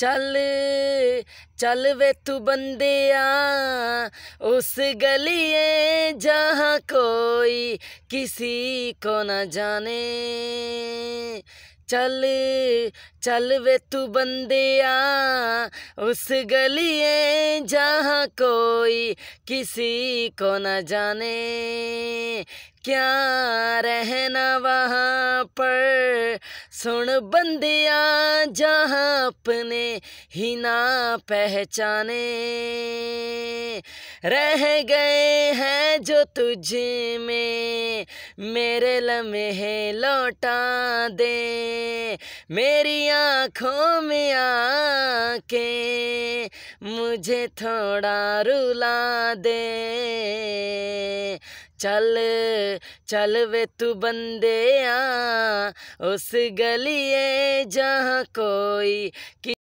चल चल वे तू बंदे उस गलिए जहाँ कोई किसी को न जाने चल चल वे तू बंदे उस गलिए जहाँ कोई किसी को न जाने क्या रहना वहाँ पर सुन बंदिया जहाँ अपने ही ना पहचाने रह गए हैं जो तुझे में मेरे लम्हे लौटा दे मेरी आँखों में आके मुझे थोड़ा रुला दे चल चल वे तू बंदे आ उस गलिए जहाँ कोई